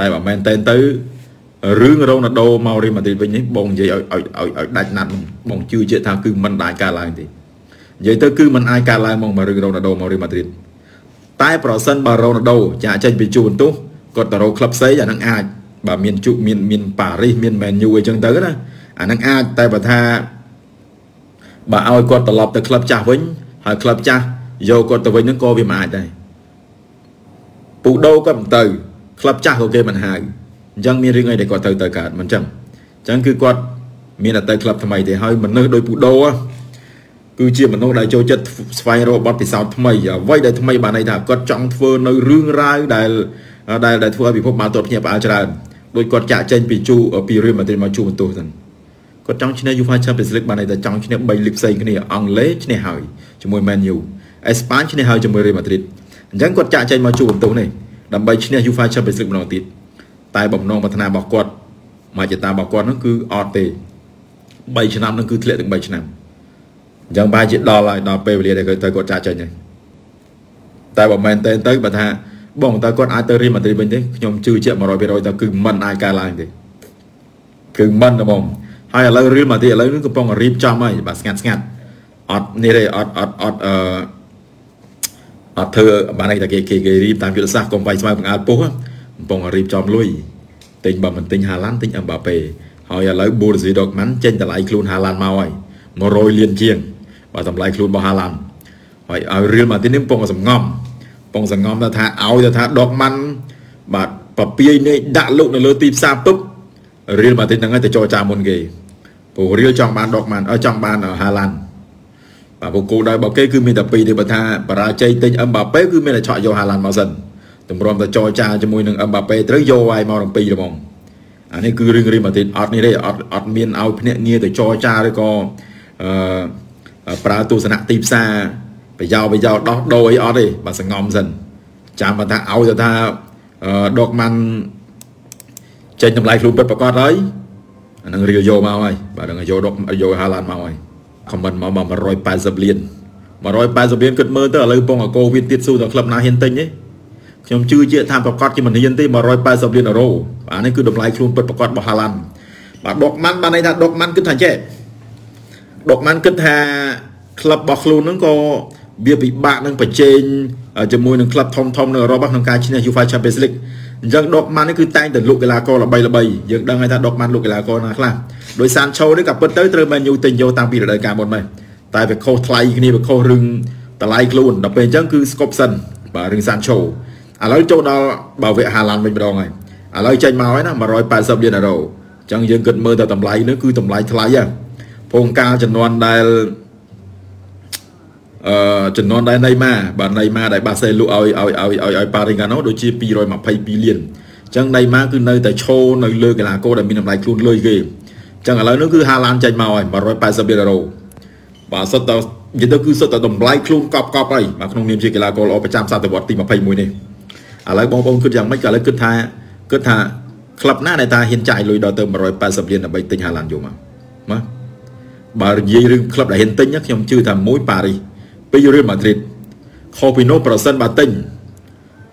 តែបើមែនតែនទៅរឿងរ៉ូណាល់ដូមករៀលម៉ាឌ្រីតវិញនេះបងនិយាយឲ្យឲ្យឲ្យដាច់ណាត់បងជឿជាក់ថាគឺមិនដាច់កើតឡើងទេនិយាយទៅគឺមិនអាចកើតឡើងមករឿងរ៉ូណាល់ដូមករៀលម៉ាឌ្រីតតែប្រសិនបើរ៉ូណាល់ដូចាក់ចេញពីជួនទោះគាត់ទៅរកក្លឹបផ្សេងអានឹងអាចបើមានជុមានមានប៉ារីសមានមែនយូអីចឹងទៅណាអានឹងអាចតែបើថាបើឲ្យគាត់ត្រឡប់ទៅក្លឹបចាស់វិញហើយក្លឹបចាស់យកគាត់ទៅវិញនឹងក៏វាមិនអាចដែរពូដូគាត់មិនទៅក្លឹបចាស់ក៏គេមិនហៅអញ្ចឹងមានរឿងអីដែលគាត់ត្រូវទៅកើតមិនអញ្ចឹងអញ្ចឹងគឺគាត់មានតែទៅក្លឹបថ្មីទេហើយមនុស្សដោយពូដោគឺជាមនុស្សដែលចូលចិត្តស្វែងរកបទពិសោធន៍ថ្មីអ្វីដែលថ្មីបានន័យថាគាត់ចង់ធ្វើនៅរឿងរ៉ាវដែលដែលដែលធ្វើឲ្យពិភពបានទាត់ភ្ញាក់ផ្អើលច្រើនដោយគាត់ចាក់ចេញពីជូពីរៀលម៉ាឌ្រីដមកជួបន្ទោសទៅគាត់ចង់ឈ្នះ UEFA Champions League បានន័យថាចង់ឈ្នះ3លីកផ្សេងគ្នាអង់គ្លេសឈ្នះហើយជាមួយ Man U អេស្ប៉ាញឈ្នះហើយជាមួយ Real Madrid អញ្ចឹងគាត់ចាក់ចេញមកជួបន្ទោសនេះដើម្បីឈ្នះ UEFA Champions League ម្ដងទៀតតែបំណងប្រាថ្នារបស់គាត់មកចេតារបស់គាត់នោះគឺអត់ទេ3ឆ្នាំនោះគឺធ្លាក់ទាំង3ឆ្នាំអញ្ចឹងប្រហែលជាដល់ហើយដល់ពេលវេលាដែលគាត់ទៅគាត់ចាក់ចេញហើយតែបើមែនតែនទៅបើថាបងតើគាត់អាចទៅរៀនម៉ាឌ្រីតវិញទេខ្ញុំជឿជាក់100%តើគឺមិនអាចកើតឡើងទេគឺមិនទេបងហើយឥឡូវរៀនម៉ាឌ្រីតឥឡូវនេះកំពុងរៀបចំហើយបាទស្ងាត់ស្ងាត់អត់នេះទេអត់អត់អត់អឺអត់ធ្វើបានគេថាគេគេរៀបតាមយុទ្ធសាស្ត្រកុំវាយស្មៅបង្អើលពុះកំពុងរៀបចំលុយទិញបើមិនទិញហាឡាន់ទិញអេមបាប៉េហើយឥឡូវប៊ូរស៊ីដុកម៉ាន់ចេញតម្លៃខ្លួនហាឡាន់មកហើយ100លានជាងបើតម្លៃខ្លួនរបស់ហាឡាន់ហើយឲ្យរៀលម៉ាទីនេះកំពុងសង្ងំកំពុងសង្ងំថាឲ្យថាដុកម៉ាន់បាទបពាយនេះដាក់លោកនៅលើទីផ្សារពុបរៀលម៉ាទីហ្នឹងទៅចរចាមុនគេព្រោះរៀលចង់បានដុកម៉ាន់អើចង់បានហាឡាន់បាទគោលដៅរបស់គេគឺមានតែពីរទេបើថាបរាជ័យទិញអឹមបាប៉េគឺមានតែឆក់យកហាឡានមកសិនតម្រាំតែចរចាជាមួយនឹងអឹមបាប៉េត្រូវយកវាយមករំពីរហ្មងអានេះគឺរឿងរីម៉ាឌីតអត់នេះទេអត់អត់មានឲ្យភ្នាក់ងារទៅចរចាឬក៏អឺប្រើទស្សនៈទីផ្សារប្រយោប្រយោដោះដូរអីអត់ទេបាទសង្ងំសិនចាំបើថាឲ្យទៅថាដកម៉ាន់ចេញតម្លៃខ្លួនពិតប្រកបហើយអានឹងរៀលយកមកហើយបាទនឹងយកដកយកហាឡានមកហើយ comment មក180លាន180លានគិតមើលទៅឥឡូវពងអកូវៀនទៀតស៊ូដល់ក្លឹបណាហ៊ានទិញទេខ្ញុំជឿជាក់ថាប្រកាសជាមិនហ៊ានទេ180លានអឺរ៉ូអានេះគឺតម្លៃខ្លួនពិតប្រកបរបស់ហាឡាន់បាទដុកម៉ាន់បានន័យថាដុកម៉ាន់គិតថាចេះដុកម៉ាន់គិតថាក្លឹបរបស់ខ្លួនហ្នឹងក៏វាពិបាកនឹងប្រជែងជាមួយនឹងក្លឹបធំធំនៅអឺរ៉ុបក្នុងការឈ្នះ UEFA Champions League អញ្ចឹងដុកម៉ាន់នេះគឺតែងតែលោកកីឡាករល្បីល្បីយើងដឹងហើយថាដុកម៉ាន់លោកកីឡាករណាខ្លះដោយសានឆូនេះក៏ពិតទៅត្រូវមែនយូទិញយកតាំងពីរដូវកាលមុនមកតែវាខុសថ្លៃគ្នាវាខុសរឿងតម្លៃខ្លួនដល់ពេលអញ្ចឹងគឺស្កប់សិនបាទរឿងសានឆូឥឡូវចូលដល់បើវគ្គហាឡាន់វិញម្ដងហើយឥឡូវចេញមកហើយណា180លានអឺរ៉ូអញ្ចឹងយើងគិតមើលទៅតម្លៃនោះគឺតម្លៃថ្លៃហ៎ពងកាលចំនួនដែលអឺចំនួនដែរណេម៉ាបាទណេម៉ាដែលបាសេលក់ឲ្យឲ្យឲ្យឲ្យប៉ារីកាណូដូចជា222លានអញ្ចឹងណេម៉ាគឺនៅតែឈរនៅលើកីឡាករដែលមានតម្លៃខ្លួនលើគេអញ្ចឹងឥឡូវនេះគឺហាឡានចេញមកហើយ180លានអឺរ៉ូបាទសុទ្ធតែនិយាយទៅគឺសុទ្ធតែតម្លៃខ្លួនកប់កប់ហើយបាទក្នុងនាមជាកីឡាករល្អប្រចាំសតវត្សទី21នេះឥឡូវបងប្អូនគិតយ៉ាងម៉េចក៏ឥឡូវគិតថាគិតថាក្លឹបណាដែលតាហ៊ានចាយលុយដល់ទៅ180លានដើម្បីទិញហាឡានយកមកបាទបើនិយាយរឿងក្លឹបដែលហ៊ានទិញខ្ញុំជឿថាមួយប៉ារីសពីរៀលម៉ាឌ្រីតខុសពីនោះប្រសិនបើទិញ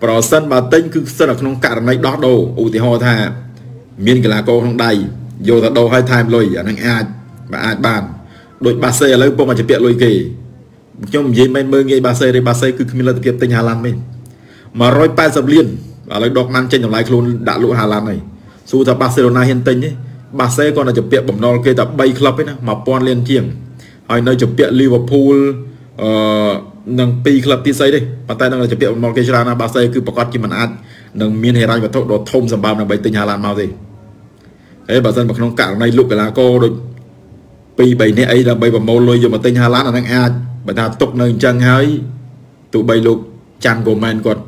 ប្រសិនបើទិញគឺស្ថិតនៅក្នុងករណីដោះដូរឧទាហរណ៍ថា មានកីឡាករក្នុងដៃយកទៅដោះឲ្យថែមលុយអានឹងអាចបើអាចបានដូចបាសេឥឡូវពុំអាចជាពាក់លុយគេខ្ញុំនិយាយមិនមើងងាយបាសេទេបាសេគឺគ្មានលទ្ធភាពទិញហាឡាន់ទេ180លានឥឡូវដកម៉ាន់ចេញតម្លៃខ្លួនដាក់លក់ហាឡាន់ហើយសួរថាបាសេឡូណាហ៊ានទិញទេបាសេគាត់តែជាពាក់បំណុលគេតែ3ក្លឹបទេណា1000លានជាងហើយនៅជាពាក់លីវើពូលអឺនឹងពីរក្លឹបទៀតស្អីទេប៉ុន្តែនឹងជពាក់មកគេច្រើនណាបាសេគឺប្រកាសជាមិនអាចនឹងមានហេរ៉ាញ់វត្ថុដ៏ធំសម្បើមដើម្បីទិញហាឡានមកទេហើយបើសិនមកក្នុងករណីលោកកីឡាករដូច2 3នាក់អីដើម្បីប្រមូលលុយយកមកទិញហាឡានអានឹងអាចបើថាຕົកនៅអញ្ចឹងហើយទោះបីលោកចាន់កូម៉ែនគាត់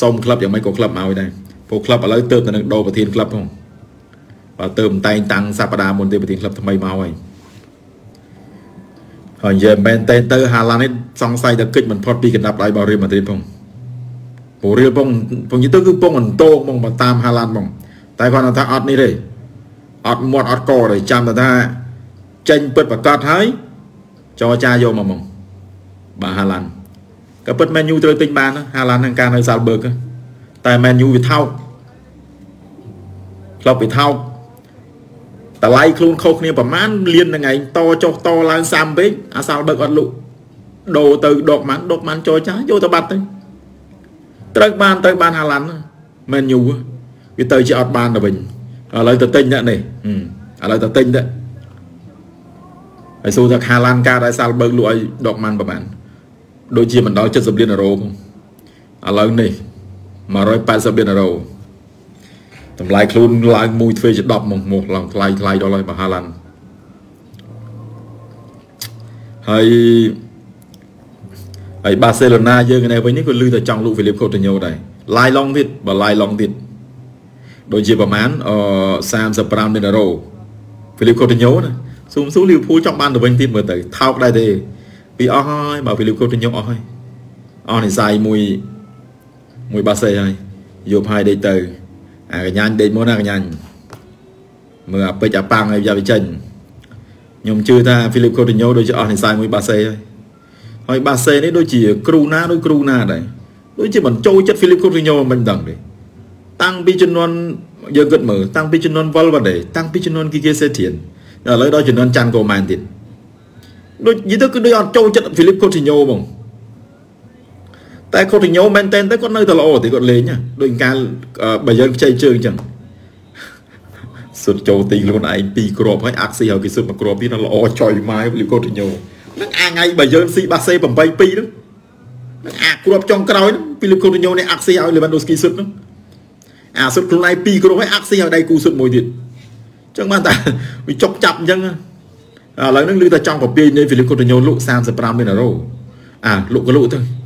សុំក្លឹបយ៉ាងម៉េចក៏ក្លឹបមកឲ្យដែរពួកក្លឹបឥឡូវទៅទៅនឹងដោប្រធានក្លឹបផងបើទៅមិនតែងតាំងសប្តាហ៍មុនទេប្រធានក្លឹបថ្មីមកហើយហើយនិយាយមែនតើទៅហាឡានេះសង្ស័យតែគិចមិនផុតពីកណ្ដាប់ដៃរបស់រៀលម៉ាឌ្រីតផងពូរៀលផងផងនិយាយទៅគឺពងអន្តោកមកតាមហាឡានមកតែគាត់ថាអត់នេះទេអត់មាត់អត់កទេចាំតែថាចេញពិតប្រកាសហើយចរចាយកមកមកបាទហាឡានក៏ពិតមែនយូត្រូវទិញបានហាឡាននឹងការនៅសាល់បឺកតែមែនយូវាថោកក្លបវាថោកតម្លៃខ្លួនខុសគ្នាប្រមាណលៀននឹងឯងតចុះតឡើងសាំពេកអាសាលបើកអត់លក់ដូរទៅដកម៉ាន់ដកម៉ាន់ចោចាយកទៅបាត់ទៅត្រូវបានទៅបានហាឡាន់មែនយូវាទៅជាអត់បានទៅវិញឥឡូវទៅទិញអ្នកនេះឥឡូវទៅទិញទៅហើយសួរថាហាឡាន់កើតឲ្យសាល់បើកលក់ឲ្យដកម៉ាន់ប្រហែលដូចជាមិនដល់70លានអឺរ៉ូឥឡូវនេះ180លានអឺរ៉ូតម្លៃខ្លួនឡើងមួយទ្វេជា10មកមកឡើងថ្លៃថ្លៃដល់ហើយមហាឡានហើយហើយបាសេឡូណាយើងនេះវិញនេះក៏លឺតែចង់លូវីលីបកូតាញ៉ូដែរឡាយឡុងទៀតបើឡាយឡុងទៀតដូចជាប្រហែលអ35មីលីអឺរ៉ូវីលីបកូតាញ៉ូណាស៊ូមស៊ូលីវភូលចង់បានទៅវិញទៀតមើលទៅថោកដែរទេពីអស់ហើយបើវីលីបកូតាញ៉ូអស់ហើយអស់និស័យមួយមួយបាសេហើយយកហើយដេកទៅអាកញ្ញាដេកមុនណាកញ្ញាមើលអាពេជ្រអាប៉ាំងឲ្យយ៉ាវិចិនខ្ញុំជឿថាហ្វីលីបកូទីញ៉ូដូចជាអស់និស័យមួយបាសេហើយហើយបាសេនេះដូចជា គ្រូណាដូចគ្រូណាដែរដូចជាមិនចូលចិត្តហ្វីលីបកូទីញ៉ូមិនដឹងទេតាំងពីជំនាន់យើងគិតមើលតាំងពីជំនាន់វលវ៉ាដេតាំងពីជំនាន់គីគេសេធានឥឡូវដល់ជំនាន់ចាន់កូម៉ានទៀតដូចនិយាយទៅគឺដូចអត់ចូលចិត្តហ្វីលីបកូទីញ៉ូហ្មងតែគាត់ទៅញោមមែនតែនទៅគាត់នៅតែល្អតែគាត់លេងដូចការបើយើងខ្ចីជើងអញ្ចឹងសុទ្ធចូលទីខ្លួនឯងពីរគ្រាប់ហើយអាក់ស៊ីហើយគេសុទ្ធមួយគ្រាប់ទៀតល្អចុយម៉ាយលីកូទីញោនឹងអាថ្ងៃបើយើងស៊ីបាសេ82ហ្នឹងនឹងអាគ្រាប់ចុងក្រោយហ្នឹងពីលីកូទីញោនេះអាក់ស៊ីឲ្យលីវ៉ាន់ដូស្គីសុទ្ធហ្នឹងអាសុទ្ធខ្លួនឯងពីរគ្រាប់ហើយអាក់ស៊ីឲ្យដៃគូសុទ្ធមួយទៀតអញ្ចឹងបានតែវាចុកចាប់អញ្ចឹងឥឡូវហ្នឹងឮតែចង់ប្រពៃនៃវីលីកូទីញោលក់35មីនអឺរ៉ូអាលក់ក៏លក់ទៅ